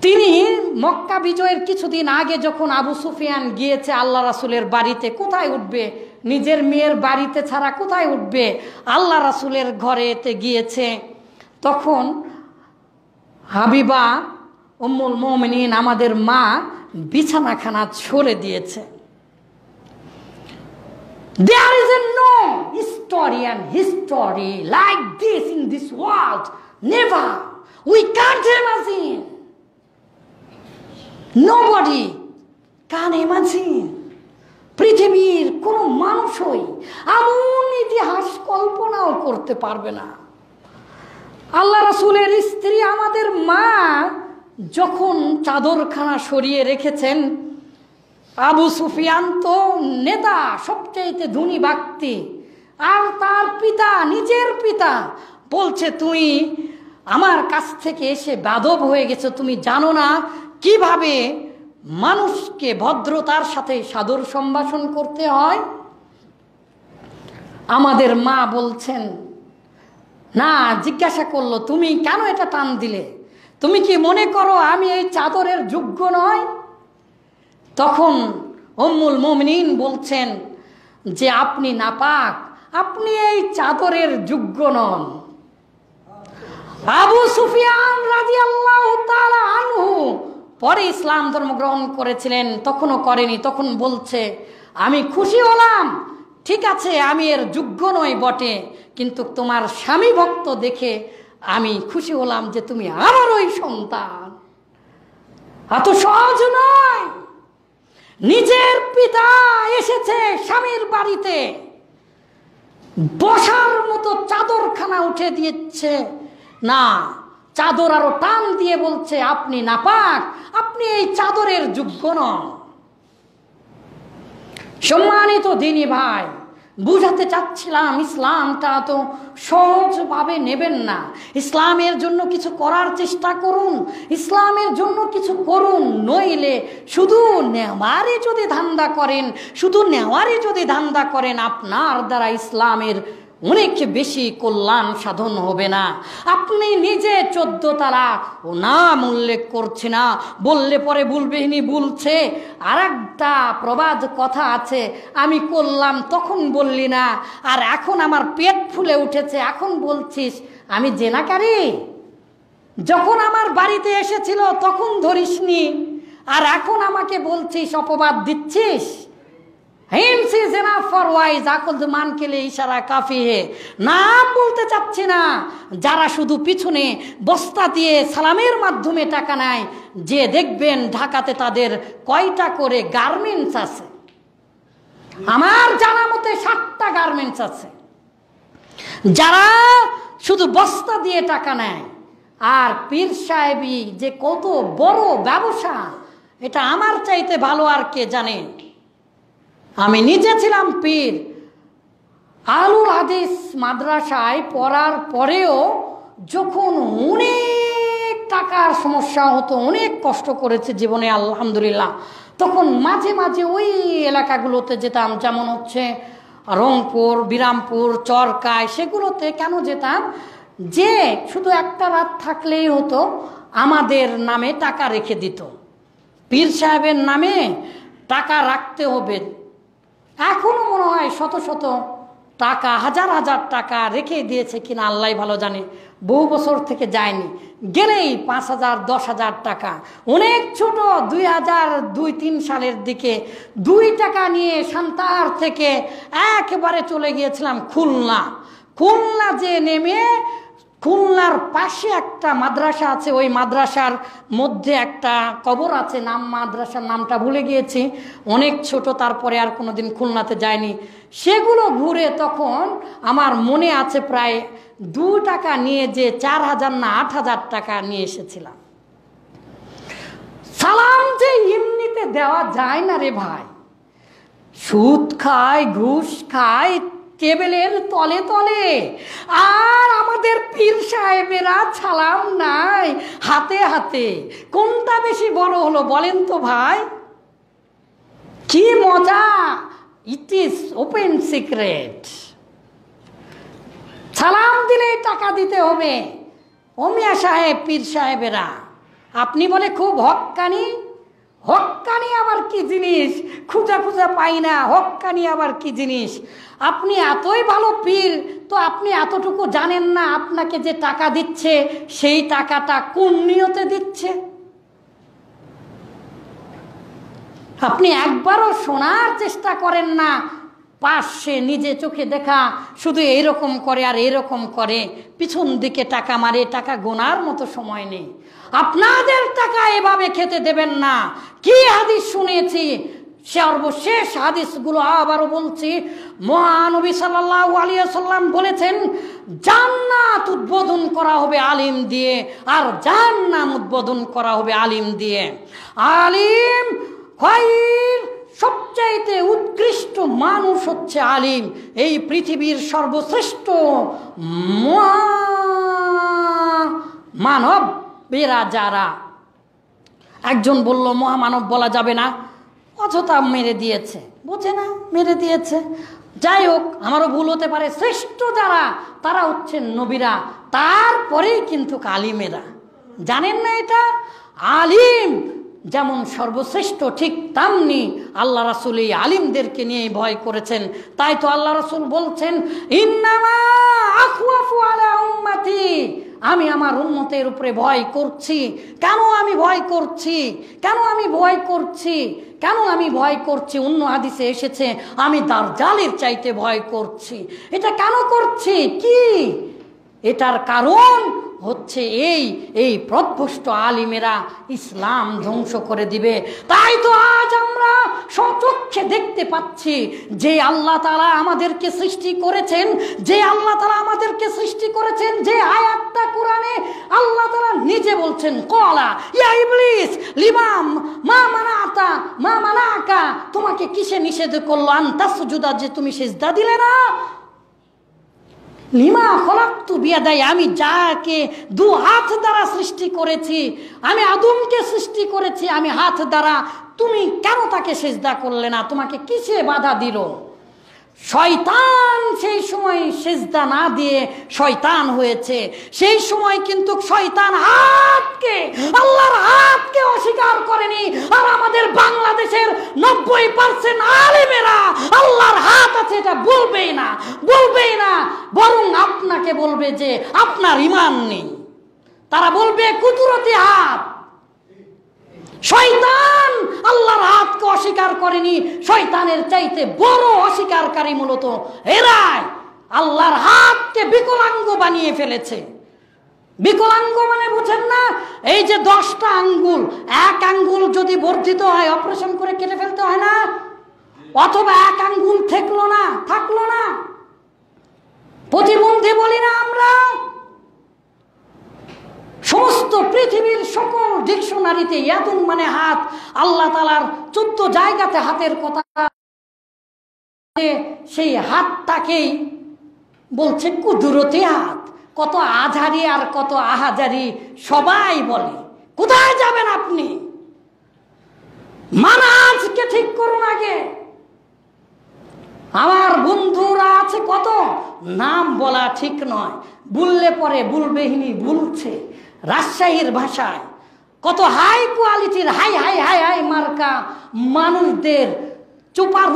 তিনি মক্কা বিজয়ের কিছুদিন আগে যখন আবু সুফিয়ান গিয়েছে আল্লাহ রাসুলের বাড়িতে কোথায় উঠবে নিজের মেয়ের বাড়িতে ছাড়া কোথায় উঠবে আল্লাহ রাসুলের ঘরেতে গিয়েছে তখন হাবিবা অম্মুল মমিনিন আমাদের মা বিছানাখানা ছড়ে দিয়েছে there is a no end history like this in this world never we can't imagine nobody can imagine পৃথিবীর কোনো মানুষই এমন ইতিহাস কল্পনাও করতে পারবে না আল্লাহ রাসুলের স্ত্রী আমাদের মা যখন চাদরখানা সরিয়ে রেখেছেন আবু সুফিয়ান তো নেতা সবচেয়েতে ধনী ব্যক্তি আর তার পিতা নিজের পিতা বলছে তুই আমার কাছ থেকে এসে বাদব হয়ে গেছো তুমি জানো না কিভাবে মানুষকে ভদ্রতার সাথে সাদর সম্ভাষণ করতে হয় আমাদের মা বলছেন না জিজ্ঞাসা করলো তুমি কেন এটা টান দিলে তুমি কি মনে করো আমি এই চাদরের যোগ্য নয় তখন অম্মুল মমিন বলছেন যে আপনি নাপাক আপনি এই চাদরের যোগ্য নন আবু সুফিয়ান রাজি আনহু পরে ইসলাম ধর্ম গ্রহণ করেছিলেন তখনও করেনি তখন বলছে আমি খুশি হলাম ঠিক আছে আমি এর যোগ্য নই বটে কিন্তু তোমার স্বামী ভক্ত দেখে আমি খুশি হলাম যে তুমি আমার ওই সন্তান এত সহজ নয় নিজের পিতা এসেছে স্বামীর বাড়িতে বসার মতো চাদরখানা উঠে দিচ্ছে না চাদর আরো টান দিয়ে বলছে আপনি নাপাক আপনি এই চাদরের যোগ্য নন সম্মানিত দিনী ভাই বুঝাতে চাচ্ছিলাম ইসলামটা তো সহজভাবে নেবেন না ইসলামের জন্য কিছু করার চেষ্টা করুন ইসলামের জন্য কিছু করুন নইলে শুধু নেওয়ারে যদি ধান্দা করেন শুধু নেওয়ারে যদি ধান্দা করেন আপনার দ্বারা ইসলামের অনেক বেশি কল্যাণ সাধন হবে না আপনি নিজে চোদ্দ তারা ও নাম উল্লেখ করছে না বললে পরে ভুলবেহিনী বলছে আর একটা প্রবাদ কথা আছে আমি করলাম তখন বললি না আর এখন আমার পেট ফুলে উঠেছে এখন বলছিস আমি জেনাকারি যখন আমার বাড়িতে এসেছিল তখন ধরিসনি আর এখন আমাকে বলছিস অপবাদ দিচ্ছিস ফর ওয়াইজ আকল মান কেলে ইশারা কাফি হে না বলতে চাচ্ছি না যারা শুধু পিছনে বস্তা দিয়ে সালামের মাধ্যমে টাকা নেয় যে দেখবেন ঢাকাতে তাদের কয়টা করে গার্মেন্টস আছে আমার জানা মতে সাতটা গার্মেন্টস আছে যারা শুধু বস্তা দিয়ে টাকা নেয় আর পীর সাহেবী যে কত বড় ব্যবসা এটা আমার চাইতে ভালো আর কে জানেন আমি নিজে ছিলাম পীর আলুল হাদিস মাদ্রাসায় পড়ার পরেও যখন অনেক টাকার সমস্যা হতো অনেক কষ্ট করেছে জীবনে আলহামদুলিল্লাহ তখন মাঝে মাঝে ওই এলাকাগুলোতে যেতাম যেমন হচ্ছে রংপুর বিরামপুর চরকায় সেগুলোতে কেন যেতাম যে শুধু একটা রাত থাকলেই হতো আমাদের নামে টাকা রেখে দিত পীর সাহেবের নামে টাকা রাখতে হবে এখনও মনে হয় শত শত টাকা হাজার হাজার টাকা রেখে দিয়েছে কিনা আল্লাহ ভালো জানে বহু বছর থেকে যায়নি গেলেই পাঁচ হাজার দশ হাজার টাকা অনেক ছোট দুই হাজার দুই তিন সালের দিকে দুই টাকা নিয়ে সান্তার থেকে একেবারে চলে গিয়েছিলাম খুলনা খুলনা যে নেমে খুলনার পাশে একটা মাদ্রাসা আছে ওই মাদ্রাসার মধ্যে একটা কবর আছে নাম মাদ্রাসার নামটা ভুলে গিয়েছি অনেক ছোট তারপরে আর কোনো দিন খুলনাতে যায়নি সেগুলো ঘুরে তখন আমার মনে আছে প্রায় দু টাকা নিয়ে যে চার হাজার না আট হাজার টাকা নিয়ে এসেছিলাম সালাম যে এমনিতে দেওয়া যায় না রে ভাই সুদ খায় ঘুষ খায় কেবেলের তলে তলে আর আমাদের পীর সাহেবেরা ছালাম নাই হাতে হাতে কোনটা বেশি বড় হলো বলেন তো ভাই কি মজা ইট ইজ ওপেন সিক্রেট ছালাম দিলেই টাকা দিতে হবে অমিয়া সাহেব পীর সাহেবেরা আপনি বলে খুব হকানি হকানি আবার কি জিনিস খুঁজা খুঁজা পাই না হকানি আবার কি জিনিস আপনি এতই ভালো পীর তো আপনি এতটুকু জানেন না আপনাকে যে টাকা দিচ্ছে সেই টাকাটা কোন নিয়তে দিচ্ছে আপনি একবারও শোনার চেষ্টা করেন না পাশে নিজে চোখে দেখা শুধু এরকম করে আর এরকম করে পিছন দিকে টাকা মারে টাকা গোনার মতো সময় নেই আপনাদের টাকা এভাবে খেতে দেবেন না কি হাদিস শুনেছি সর্বশেষ হাদিসগুলো আবারও বলছি মহানবী সাল্লাম বলেছেন জান্নাত উদ্বোধন করা হবে আলিম দিয়ে আর জান্নাম উদ্বোধন করা হবে আলিম দিয়ে আলিম সবচাইতে উৎকৃষ্ট মানুষ হচ্ছে আলিম এই পৃথিবীর সর্বশ্রেষ্ঠ মানব পেরা যারা একজন বলল মহামানব বলা যাবে না অযথা মেরে দিয়েছে বোঝে না মেরে দিয়েছে যাই হোক আমারও ভুল হতে পারে শ্রেষ্ঠ যারা তারা হচ্ছেন নবীরা তারপরেই কিন্তু কালিমেরা জানেন না এটা আলিম যেমন সর্বশ্রেষ্ঠ ঠিক তেমনি আল্লাহ রাসুল এই আলিমদেরকে নিয়ে ভয় করেছেন তাই তো আল্লাহ রাসুল বলছেন ইন্নামা আলা উম্মাতি আমি আমার উন্মতের উপরে ভয় করছি কেন আমি ভয় করছি কেন আমি ভয় করছি কেন আমি ভয় করছি অন্য আদিসে এসেছে আমি তার জালির চাইতে ভয় করছি এটা কেন করছি কি এটার কারণ হচ্ছে এই এই প্রভ্রষ্ট আলিমেরা ইসলাম ধ্বংস করে দিবে তাই তো আজ আমরা সচক্ষে দেখতে পাচ্ছি যে আল্লাহ তারা আমাদেরকে সৃষ্টি করেছেন যে আল্লাহ তারা আমাদেরকে সৃষ্টি করেছেন যে আয়াতটা কোরআনে আল্লাহ তারা নিজে বলছেন কলা ইয়া ইবলিস লিমাম মা মানা আতা মা মানা আকা তোমাকে কিসে নিষেধ করলো আন্তা সুজুদা যে তুমি সেজদা দিলে না লিমা খলাক্তু বিয়াদাই আমি যাকে দু হাত দ্বারা সৃষ্টি করেছি আমি আদমকে সৃষ্টি করেছি আমি হাত দ্বারা তুমি কেন তাকে সেজদা করলে না তোমাকে কিসে বাধা দিল শয়তান সেই সময় সেজদা না দিয়ে শয়তান হয়েছে সেই সময় কিন্তু শয়তান হাতকে আল্লাহর হাতকে অস্বীকার করেনি আর আমাদের বাংলাদেশের নব্বই পার্সেন্ট আলেমেরা আল্লাহর হাত আছে এটা বলবেই না বলবেই না বরং আপনাকে বলবে যে আপনার ইমান নেই তারা বলবে কুদরতি হাত শয়তান আল্লাহর হাতকে অস্বীকার করেনি শয়তানের চাইতে বড় অস্বীকারী মূলত এরাই আল্লাহর হাতকে বিকলাঙ্গ বানিয়ে ফেলেছে বিকলাঙ্গ মানে বুঝেন না এই যে দশটা আঙ্গুল এক আঙ্গুল যদি বর্ধিত হয় অপারেশন করে কেটে ফেলতে হয় না অথবা এক আঙ্গুল থাকলো না থাকলো না প্রতিবন্ধী বলি না আমরা সমস্ত পৃথিবীর সকল ডিকশনারিতে ইয়াদুন মানে হাত আল্লাহ তালার চোদ্দ জায়গাতে হাতের কথা সেই হাতটাকেই বলছে কুদুরতি হাত কত আঝারি আর কত আহাজারি সবাই বলে কোথায় যাবেন আপনি মানাজকে ঠিক করুন আগে আমার বন্ধুরা আছে কত নাম বলা ঠিক নয় বললে পরে বলবেহিনী বলছে রাজশাহীর ভাষায় কত হাই কোয়ালিটির হাই হাই হাই হাই মার্কা মানুষদের চোপার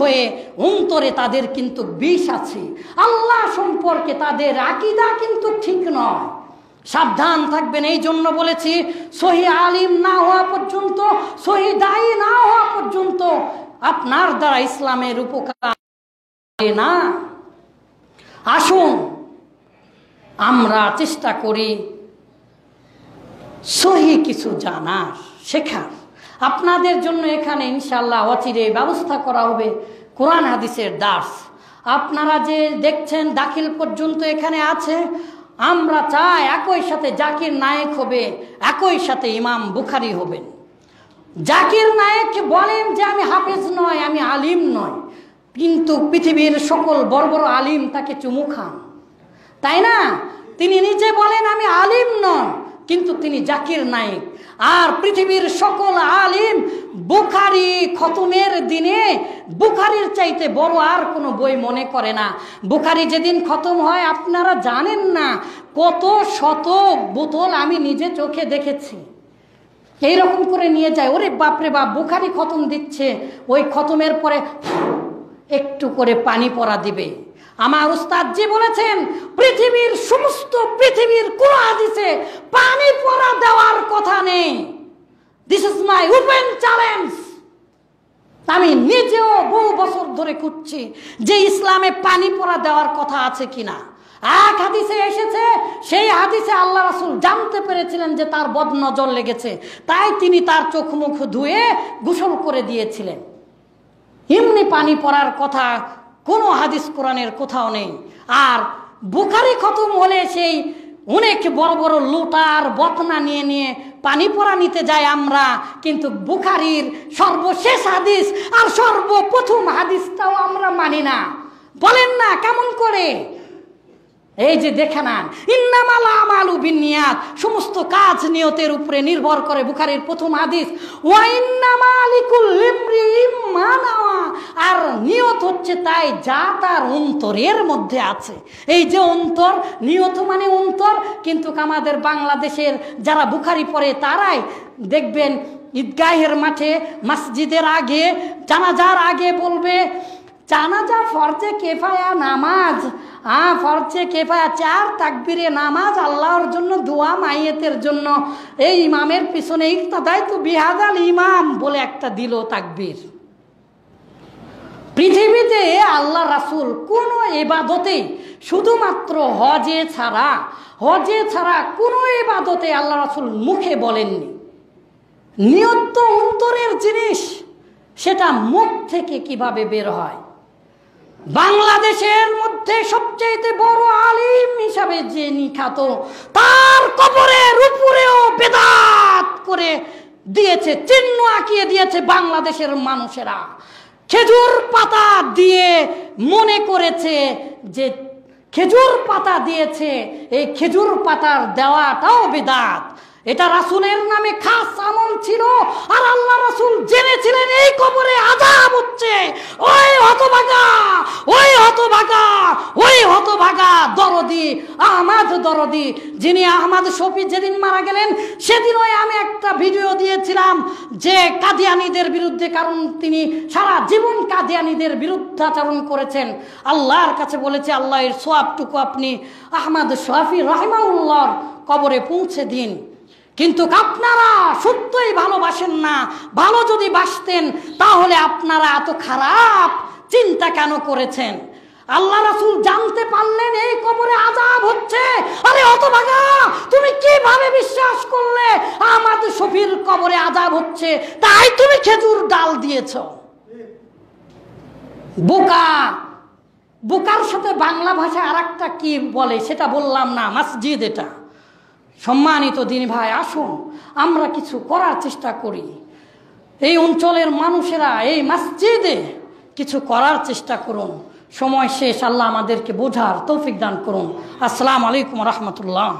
হয়ে অন্তরে তাদের কিন্তু বিষ আছে আল্লাহ সম্পর্কে তাদের আকিদা কিন্তু ঠিক নয় সাবধান থাকবেন এই জন্য বলেছি সহি আলিম না হওয়া পর্যন্ত সহি দায়ী না হওয়া পর্যন্ত আপনার দ্বারা ইসলামের উপকার না আসুন আমরা চেষ্টা করি সহি কিছু জানার শেখার আপনাদের জন্য এখানে ইনশাল্লাহ অচিরে ব্যবস্থা করা হবে কোরআন হাদিসের দাস আপনারা যে দেখছেন দাখিল পর্যন্ত এখানে আছে আমরা চাই একই সাথে জাকির নায়েক হবে একই সাথে ইমাম বুখারি হবেন জাকির নায়েক বলেন যে আমি হাফেজ নয় আমি আলিম নয় কিন্তু পৃথিবীর সকল বড় বড় আলিম তাকে চুমু খান তাই না তিনি নিজে বলেন আমি আলিম নয় কিন্তু তিনি জাকির নায়ক আর পৃথিবীর সকল আলিম বুখারি খতমের দিনে বুখারির চাইতে বড় আর কোনো বই মনে করে না বুখারি যেদিন খতম হয় আপনারা জানেন না কত শত বোতল আমি নিজে চোখে দেখেছি এইরকম করে নিয়ে যায় ওরে বাপরে বাপ বুখারি খতম দিচ্ছে ওই খতমের পরে একটু করে পানি পরা দিবে আমার উস্তাদ জি বলেছেন পৃথিবীর সমস্ত পৃথিবীর কোনো হাদিসে পানি পরা দেওয়ার কথা নেই this is my open challenge আমি নিজেও বহু বছর ধরে খুঁজছি যে ইসলামে পানি পরা দেওয়ার কথা আছে কিনা এক হাদিসে এসেছে সেই হাদিসে আল্লাহ রাসুল জানতে পেরেছিলেন যে তার বদ নজর লেগেছে তাই তিনি তার চোখ মুখ ধুয়ে গোসল করে দিয়েছিলেন এমনি পানি পড়ার কথা কোনো হাদিস কোরআনের কোথাও নেই আর বুখারি খতম হলে সেই অনেক বড় বড় লোটার বতনা নিয়ে নিয়ে পানি পড়া নিতে যাই আমরা কিন্তু বুখারির সর্বশেষ হাদিস আর সর্বপ্রথম হাদিসটাও আমরা মানি না বলেন না কেমন করে এই যে দেখে নেন ইন্নামালা আমালু বিনিয়াদ সমস্ত কাজ নিয়তের উপরে নির্ভর করে বুখারির প্রথম আদিস আর নিয়ত হচ্ছে তাই যা তার অন্তরের মধ্যে আছে এই যে অন্তর নিয়ত মানে অন্তর কিন্তু আমাদের বাংলাদেশের যারা বুখারি পড়ে তারাই দেখবেন ঈদগাহের মাঠে মসজিদের আগে জানাজার আগে বলবে জানাজা ফরজে কেফায়া নামাজ হ্যাঁ ফরজে কেফায়া চার তাকবিরে নামাজ আল্লাহর জন্য দোয়া মাইয়েতের জন্য এই ইমামের পিছনে ইফতাদাই তো বিহাদাল ইমাম বলে একটা দিল তাকবির পৃথিবীতে আল্লাহ রাসুল কোনো এবাদতে শুধুমাত্র হজে ছাড়া হজে ছাড়া কোনো এবাদতে আল্লাহ রাসুল মুখে বলেননি নিয়ত অন্তরের জিনিস সেটা মুখ থেকে কিভাবে বের হয় বাংলাদেশের মধ্যে সবচেয়ে বড় আলিম হিসাবে যে নিখাত তার কবরের উপরেও বেদাত করে দিয়েছে চিহ্ন আঁকিয়ে দিয়েছে বাংলাদেশের মানুষেরা খেজুর পাতা দিয়ে মনে করেছে যে খেজুর পাতা দিয়েছে এই খেজুর পাতার দেওয়াটাও বেদাত এটা রাসুলের নামে খাস আমল ছিল আর আল্লাহ রাসুল জেনেছিলেন এই কবরে আজাব হচ্ছে ওই হতভাগা ওই হতভাগা ওই হতভাগা দরদি আহমাদ দরদি যিনি আহমাদ শফি যেদিন মারা গেলেন সেদিন ওই আমি একটা ভিডিও দিয়েছিলাম যে কাদিয়ানিদের বিরুদ্ধে কারণ তিনি সারা জীবন কাদিয়ানিদের বিরুদ্ধাচরণ করেছেন আল্লাহর কাছে বলেছে আল্লাহর সোয়াবটুকু আপনি আহমাদ শফি রহমাউল্লাহর কবরে পৌঁছে দিন কিন্তু আপনারা সত্যই ভালোবাসেন না ভালো যদি বাসতেন তাহলে আপনারা এত খারাপ চিন্তা কেন করেছেন আল্লাহ রাসুল জানতে পারলেন এই কবরে আজাব হচ্ছে আরে ভাগা তুমি কিভাবে বিশ্বাস করলে আমাদের সফির কবরে আজাব হচ্ছে তাই তুমি খেজুর ডাল দিয়েছ বোকা বোকার সাথে বাংলা ভাষা আর কি বলে সেটা বললাম না মাসজিদ এটা সম্মানিত দিন ভাই আসুন আমরা কিছু করার চেষ্টা করি এই অঞ্চলের মানুষেরা এই মসজিদে কিছু করার চেষ্টা করুন সময় শেষ আল্লাহ আমাদেরকে বোঝার তৌফিক দান করুন আসসালামু আলাইকুম রহমতুল্লাহ